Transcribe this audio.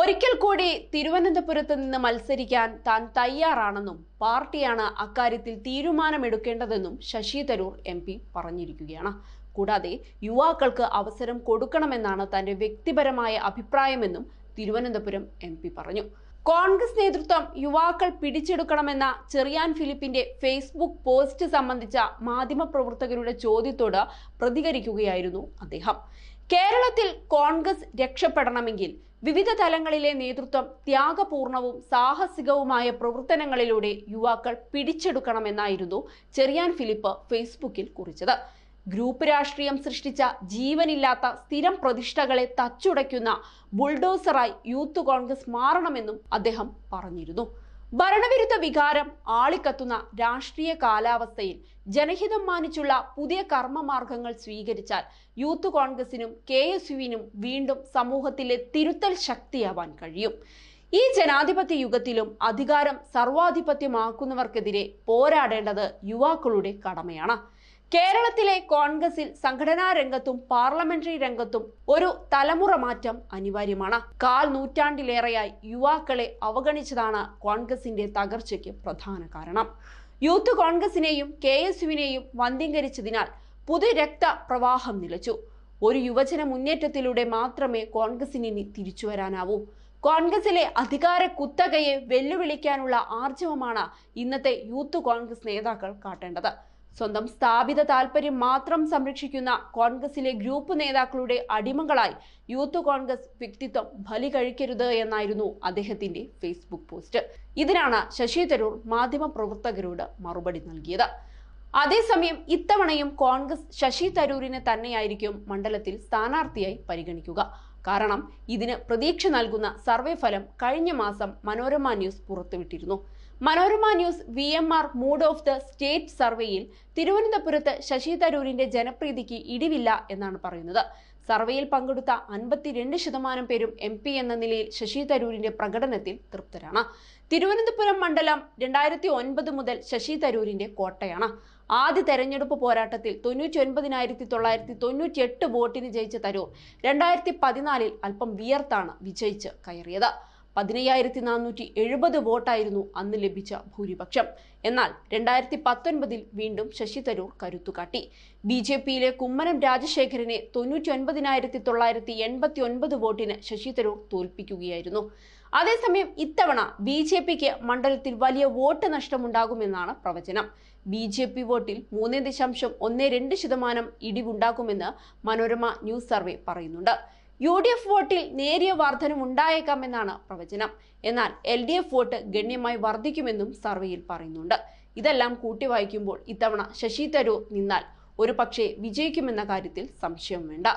ഒരിക്കൽ കൂടി തിരുവനന്തപുരത്ത് നിന്ന് മത്സരിക്കാൻ താൻ തയ്യാറാണെന്നും പാർട്ടിയാണ് അക്കാര്യത്തിൽ തീരുമാനമെടുക്കേണ്ടതെന്നും ശശി തരൂർ എം പി പറഞ്ഞിരിക്കുകയാണ് കൂടാതെ യുവാക്കൾക്ക് അവസരം കൊടുക്കണമെന്നാണ് തൻ്റെ വ്യക്തിപരമായ അഭിപ്രായമെന്നും തിരുവനന്തപുരം എം പറഞ്ഞു കോൺഗ്രസ് നേതൃത്വം യുവാക്കൾ പിടിച്ചെടുക്കണമെന്ന ചെറിയാൻ ഫിലിപ്പിന്റെ ഫേസ്ബുക്ക് പോസ്റ്റ് സംബന്ധിച്ച മാധ്യമപ്രവർത്തകരുടെ ചോദ്യത്തോട് പ്രതികരിക്കുകയായിരുന്നു അദ്ദേഹം കേരളത്തിൽ കോൺഗ്രസ് രക്ഷപ്പെടണമെങ്കിൽ വിവിധ തലങ്ങളിലെ നേതൃത്വം ത്യാഗപൂർണവും സാഹസികവുമായ പ്രവർത്തനങ്ങളിലൂടെ യുവാക്കൾ പിടിച്ചെടുക്കണമെന്നായിരുന്നു ചെറിയാൻ ഫിലിപ്പ് ഫേസ്ബുക്കിൽ കുറിച്ചത് ഗ്രൂപ്പ് രാഷ്ട്രീയം സൃഷ്ടിച്ച ജീവനില്ലാത്ത സ്ഥിരം പ്രതിഷ്ഠകളെ തച്ചുടയ്ക്കുന്ന ബുൾഡോസറായി യൂത്ത് കോൺഗ്രസ് മാറണമെന്നും അദ്ദേഹം പറഞ്ഞിരുന്നു ഭരണവിരുദ്ധ വികാരം ആളിക്കത്തുന്ന രാഷ്ട്രീയ കാലാവസ്ഥയിൽ ജനഹിതം മാനിച്ചുള്ള പുതിയ കർമ്മമാർഗങ്ങൾ സ്വീകരിച്ചാൽ യൂത്ത് കോൺഗ്രസിനും കെ എസ് യുവിനും വീണ്ടും സമൂഹത്തിലെ തിരുത്തൽ ശക്തിയാവാൻ കഴിയും ഈ ജനാധിപത്യ യുഗത്തിലും അധികാരം സർവാധിപത്യമാക്കുന്നവർക്കെതിരെ പോരാടേണ്ടത് യുവാക്കളുടെ കടമയാണ് കേരളത്തിലെ കോൺഗ്രസിൽ സംഘടനാ രംഗത്തും പാർലമെന്ററി രംഗത്തും ഒരു തലമുറ മാറ്റം അനിവാര്യമാണ് കാൽ നൂറ്റാണ്ടിലേറെയായി യുവാക്കളെ അവഗണിച്ചതാണ് കോൺഗ്രസിന്റെ തകർച്ചയ്ക്ക് പ്രധാന കാരണം യൂത്ത് കോൺഗ്രസിനെയും കെ എസ് യുവിനെയും വന്ധ്യംകരിച്ചതിനാൽ പുതിയ രക്തപ്രവാഹം നിലച്ചു ഒരു യുവജന മുന്നേറ്റത്തിലൂടെ മാത്രമേ കോൺഗ്രസിന് തിരിച്ചു വരാനാവൂ കോൺഗ്രസിലെ അധികാര കുത്തകയെ വെല്ലുവിളിക്കാനുള്ള ആർജവമാണ് ഇന്നത്തെ യൂത്ത് കോൺഗ്രസ് നേതാക്കൾ കാട്ടേണ്ടത് സ്വന്തം സ്ഥാപിത താല്പര്യം മാത്രം സംരക്ഷിക്കുന്ന കോൺഗ്രസിലെ ഗ്രൂപ്പ് നേതാക്കളുടെ അടിമകളായി യൂത്ത് കോൺഗ്രസ് വ്യക്തിത്വം ബലി കഴിക്കരുത് എന്നായിരുന്നു അദ്ദേഹത്തിന്റെ ഫേസ്ബുക്ക് പോസ്റ്റ് ഇതിനാണ് ശശി തരൂർ മാധ്യമപ്രവർത്തകരോട് മറുപടി നൽകിയത് അതേസമയം ഇത്തവണയും കോൺഗ്രസ് ശശി തരൂരിനെ തന്നെയായിരിക്കും മണ്ഡലത്തിൽ സ്ഥാനാർത്ഥിയായി പരിഗണിക്കുക കാരണം ഇതിന് പ്രതീക്ഷ നൽകുന്ന സർവേ ഫലം കഴിഞ്ഞ മാസം മനോരമ ന്യൂസ് പുറത്തുവിട്ടിരുന്നു Manorama news V M R mood of the state സർവേയിൽ തിരുവനന്തപുരത്ത് ശശി തരൂരിന്റെ ജനപ്രീതിക്ക് ഇടിവില്ല എന്നാണ് പറയുന്നത് സർവേയിൽ പങ്കെടുത്ത അൻപത്തിരണ്ട് ശതമാനം പേരും എം പി എന്ന നിലയിൽ ശശി തരൂരിന്റെ പ്രകടനത്തിൽ തൃപ്തരാണ് തിരുവനന്തപുരം മണ്ഡലം രണ്ടായിരത്തി ഒൻപത് മുതൽ ശശി തരൂരിന്റെ കോട്ടയാണ് ആദ്യ തെരഞ്ഞെടുപ്പ് പോരാട്ടത്തിൽ തൊണ്ണൂറ്റി ഒൻപതിനായിരത്തി തൊള്ളായിരത്തി തൊണ്ണൂറ്റി എട്ട് വോട്ടിന് ജയിച്ച തരൂർ രണ്ടായിരത്തി പതിനാലിൽ അല്പം വിയർത്താണ് വിജയിച്ച് കയറിയത് പതിനയ്യായിരത്തി നാനൂറ്റി എഴുപത് വോട്ടായിരുന്നു അന്ന് ലഭിച്ച ഭൂരിപക്ഷം എന്നാൽ രണ്ടായിരത്തി പത്തൊൻപതിൽ വീണ്ടും ശശി തരൂർ കരുത്തുകാട്ടി ബി ജെ പിയിലെ കുമ്മനം രാജശേഖരനെ തൊണ്ണൂറ്റി ഒൻപതിനായിരത്തി തൊള്ളായിരത്തി എൺപത്തി ഒൻപത് വോട്ടിന് ശശി തരൂർ തോൽപ്പിക്കുകയായിരുന്നു അതേസമയം ഇത്തവണ ബി ജെ പിക്ക് മണ്ഡലത്തിൽ വലിയ വോട്ട് നഷ്ടമുണ്ടാകുമെന്നാണ് പ്രവചനം ബി ജെ പി വോട്ടിൽ മൂന്ന് ദശാംശം ഒന്ന് രണ്ട് ശതമാനം ഇടിവുണ്ടാകുമെന്ന് മനോരമ ന്യൂസ് സർവേ പറയുന്നുണ്ട് യു ഡി എഫ് വോട്ടിൽ നേരിയ വർധനമുണ്ടായേക്കാമെന്നാണ് പ്രവചനം എന്നാൽ എൽ ഡി എഫ് വോട്ട് ഗണ്യമായി വർദ്ധിക്കുമെന്നും സർവേയിൽ പറയുന്നുണ്ട് ഇതെല്ലാം കൂട്ടി വായിക്കുമ്പോൾ ഇത്തവണ ശശി തരൂർ നിന്നാൽ ഒരു പക്ഷേ വിജയിക്കുമെന്ന കാര്യത്തിൽ സംശയം വേണ്ട